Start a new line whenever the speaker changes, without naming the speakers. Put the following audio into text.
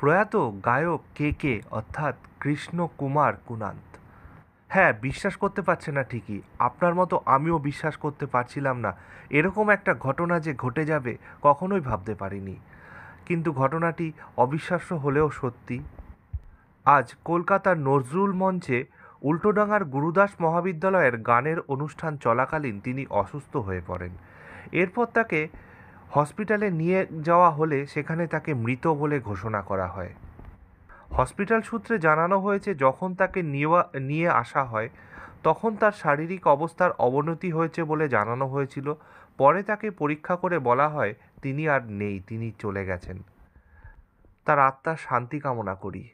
প্রয়াত গায়ক কে কে অর্থাৎ কৃষ্ণ কুমার কুনান্ত হ্যাঁ বিশ্বাস করতে পারছে না ঠিকই আপনার মতো আমিও বিশ্বাস করতে পারছিলাম না এরকম একটা ঘটনা যে ঘটে যাবে কখনোই ভাবতে পারিনি কিন্তু ঘটনাটি অবিশ্বাস্য হলেও সত্যি আজ কলকাতার নজরুল মঞ্চে উল্টোডাঙ্গার গুরুদাস মহাবিদ্যালয়ের গানের অনুষ্ঠান চলাকালীন তিনি অসুস্থ হয়ে পড়েন এরপর তাকে হসপিটালে নিয়ে যাওয়া হলে সেখানে তাকে মৃত বলে ঘোষণা করা হয় হসপিটাল সূত্রে জানানো হয়েছে যখন তাকে নিয়ে আসা হয় তখন তার শারীরিক অবস্থার অবনতি হয়েছে বলে জানানো হয়েছিল পরে তাকে পরীক্ষা করে বলা হয় তিনি আর নেই তিনি চলে গেছেন তার আত্মার শান্তি কামনা করি